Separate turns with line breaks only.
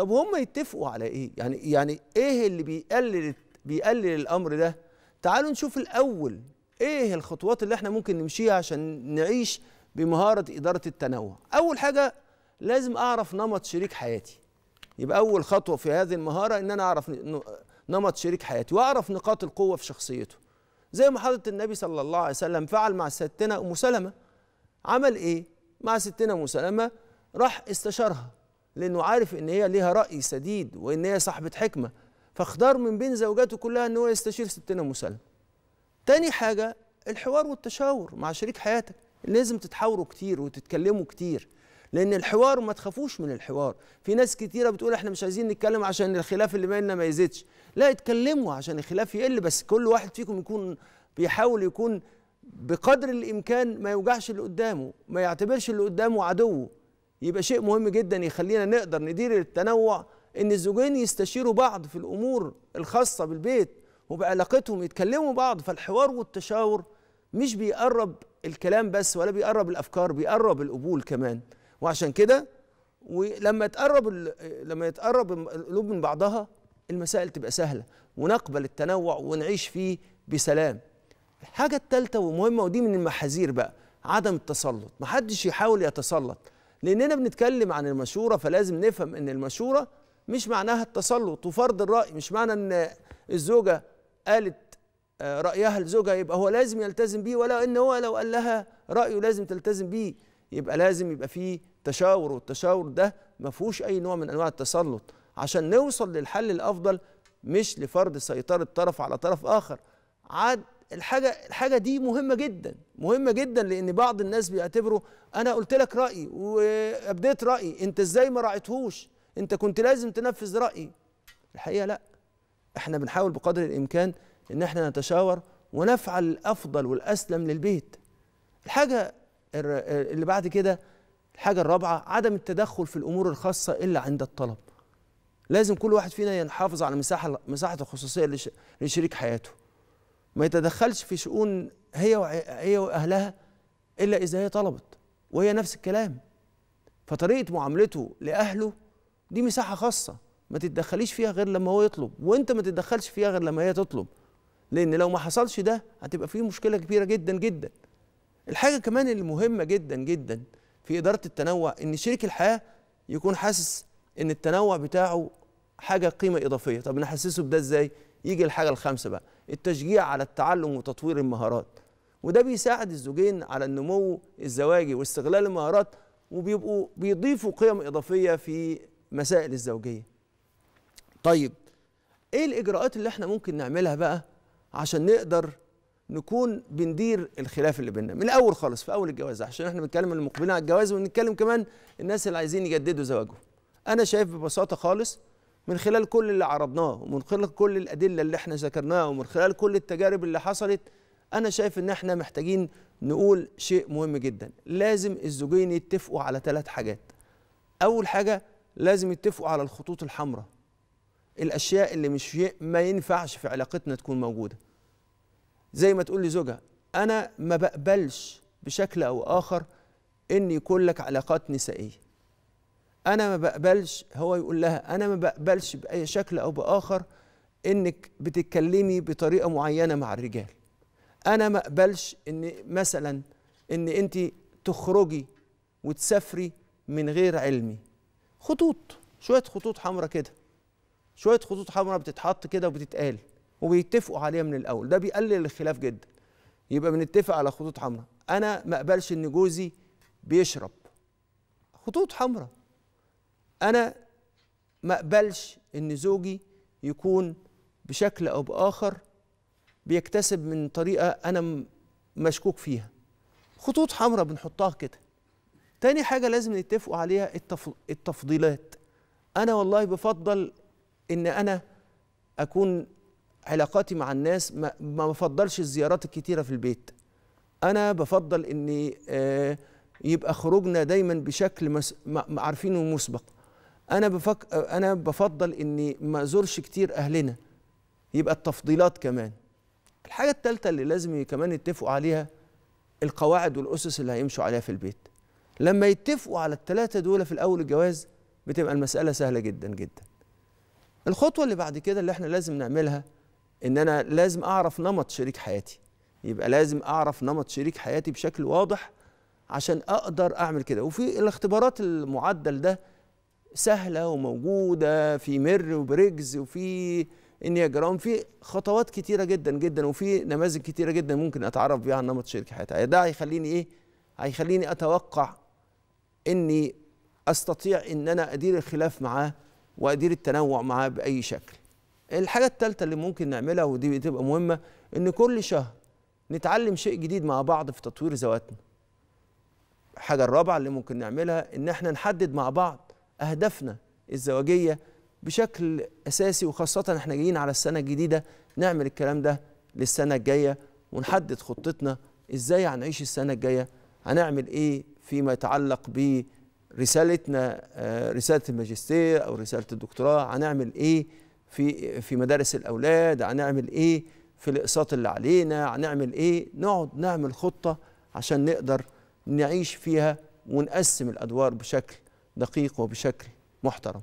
طب هم يتفقوا على ايه يعني يعني ايه اللي بيقلل بيقلل الامر ده تعالوا نشوف الاول ايه الخطوات اللي احنا ممكن نمشيها عشان نعيش بمهاره اداره التنوع اول حاجه لازم اعرف نمط شريك حياتي يبقى اول خطوه في هذه المهاره ان انا اعرف نمط شريك حياتي واعرف نقاط القوه في شخصيته زي ما حضره النبي صلى الله عليه وسلم فعل مع ستنا ام سلمه عمل ايه مع ستنا ام سلمه راح استشارها لأنه عارف إن هي ليها رأي سديد وإن هي صاحبة حكمة فاختار من بين زوجاته كلها إن هو يستشير ستنا مسلم تاني حاجة الحوار والتشاور مع شريك حياتك لازم تتحاوروا كتير وتتكلموا كتير لأن الحوار ما تخافوش من الحوار في ناس كتيرة بتقول احنا مش عايزين نتكلم عشان الخلاف اللي بيننا ما يزيدش لا اتكلموا عشان الخلاف يقل بس كل واحد فيكم يكون بيحاول يكون بقدر الامكان ما يوجعش اللي قدامه ما يعتبرش اللي قدامه عدوه يبقى شيء مهم جدا يخلينا نقدر ندير التنوع ان الزوجين يستشيروا بعض في الامور الخاصه بالبيت وبعلاقتهم يتكلموا بعض فالحوار والتشاور مش بيقرب الكلام بس ولا بيقرب الافكار بيقرب القبول كمان وعشان كده ولما تقرب لما يتقرب القلوب من بعضها المسائل تبقى سهله ونقبل التنوع ونعيش فيه بسلام الحاجه الثالثه ومهمه ودي من المحاذير بقى عدم التسلط محدش يحاول يتسلط لاننا بنتكلم عن المشوره فلازم نفهم ان المشوره مش معناها التسلط وفرض الراي مش معنى ان الزوجه قالت آه، رايها لزوجها يبقى هو لازم يلتزم بيه ولا ان هو لو قال لها رايه لازم تلتزم بيه يبقى لازم يبقى فيه تشاور والتشاور ده ما فيهوش اي نوع من انواع التسلط عشان نوصل للحل الافضل مش لفرض سيطره طرف على طرف اخر عاد الحاجه الحاجه دي مهمه جدا مهمه جدا لان بعض الناس بيعتبروا انا قلت لك رايي وابديت رايي انت ازاي ما راعيتهوش انت كنت لازم تنفذ رايي الحقيقه لا احنا بنحاول بقدر الامكان ان احنا نتشاور ونفعل الافضل والاسلم للبيت الحاجه اللي بعد كده الحاجه الرابعه عدم التدخل في الامور الخاصه الا عند الطلب لازم كل واحد فينا ينحافظ على مساحه مساحه الخصوصيه لشريك حياته ما يتدخلش في شؤون هي هي واهلها الا اذا هي طلبت وهي نفس الكلام فطريقه معاملته لاهله دي مساحه خاصه ما تتدخليش فيها غير لما هو يطلب وانت ما تتدخلش فيها غير لما هي تطلب لان لو ما حصلش ده هتبقى فيه مشكله كبيره جدا جدا الحاجه كمان المهمه جدا جدا في اداره التنوع ان شريك الحياه يكون حاسس ان التنوع بتاعه حاجه قيمه اضافيه طب نحسسه بده ازاي يجي الحاجه الخامسه بقى التشجيع على التعلم وتطوير المهارات وده بيساعد الزوجين على النمو الزواجي واستغلال المهارات وبيبقوا بيضيفوا قيم إضافية في مسائل الزوجية طيب إيه الإجراءات اللي احنا ممكن نعملها بقى عشان نقدر نكون بندير الخلاف اللي بيننا من الاول خالص في اول الجواز عشان احنا بنتكلم المقبلين على الجواز ونتكلم كمان الناس اللي عايزين يجددوا زواجهم انا شايف ببساطه خالص من خلال كل اللي عرضناه ومن خلال كل الأدلة اللي احنا ذكرناها ومن خلال كل التجارب اللي حصلت أنا شايف إن احنا محتاجين نقول شيء مهم جدا لازم الزوجين يتفقوا على ثلاث حاجات أول حاجة لازم يتفقوا على الخطوط الحمراء الأشياء اللي مش شيء ما ينفعش في علاقتنا تكون موجودة زي ما تقول لزوجها أنا ما بقبلش بشكل أو آخر إن يكون لك علاقات نسائية انا ما بقبلش هو يقول لها انا ما بقبلش باي شكل او باخر انك بتتكلمي بطريقه معينه مع الرجال انا ما اقبلش ان مثلا ان انت تخرجي وتسافري من غير علمي خطوط شويه خطوط حمراء كده شويه خطوط حمراء بتتحط كده وبتتقال وبيتفقوا عليها من الاول ده بيقلل الخلاف جدا يبقى بنتفق على خطوط حمراء انا ما اقبلش ان جوزي بيشرب خطوط حمراء انا ما اقبلش ان زوجي يكون بشكل او باخر بيكتسب من طريقه انا مشكوك فيها خطوط حمراء بنحطها كده تاني حاجه لازم نتفقوا عليها التفضيلات انا والله بفضل ان انا اكون علاقاتي مع الناس ما, بفضلش الزيارات الكتيره في البيت انا بفضل ان آه، يبقى خروجنا دايما بشكل عارفينه مسبق انا بفك انا بفضل اني ما ازورش كتير اهلنا يبقى التفضيلات كمان الحاجه الثالثه اللي لازم كمان يتفقوا عليها القواعد والاسس اللي هيمشوا عليها في البيت لما يتفقوا على الثلاثه دول في الاول الجواز بتبقى المساله سهله جدا جدا الخطوه اللي بعد كده اللي احنا لازم نعملها ان انا لازم اعرف نمط شريك حياتي يبقى لازم اعرف نمط شريك حياتي بشكل واضح عشان اقدر اعمل كده وفي الاختبارات المعدل ده سهله وموجوده في مر وبريجز وفي انياجرام في خطوات كتيره جدا جدا وفي نماذج كتيره جدا ممكن اتعرف بيها على نمط شركه حياتي يعني ده هيخليني ايه هيخليني اتوقع اني استطيع ان انا ادير الخلاف معاه وادير التنوع معاه باي شكل الحاجه الثالثه اللي ممكن نعملها ودي بتبقى مهمه ان كل شهر نتعلم شيء جديد مع بعض في تطوير ذواتنا الحاجه الرابعه اللي ممكن نعملها ان احنا نحدد مع بعض أهدافنا الزواجية بشكل أساسي وخاصة احنا جايين على السنة الجديدة نعمل الكلام ده للسنة الجاية ونحدد خطتنا إزاي هنعيش السنة الجاية هنعمل إيه فيما يتعلق برسالتنا آه، رسالة الماجستير أو رسالة الدكتوراه هنعمل إيه في في مدارس الأولاد هنعمل إيه في الأقساط اللي علينا هنعمل إيه نقعد نعمل خطة عشان نقدر نعيش فيها ونقسم الأدوار بشكل دقيق وبشكل محترم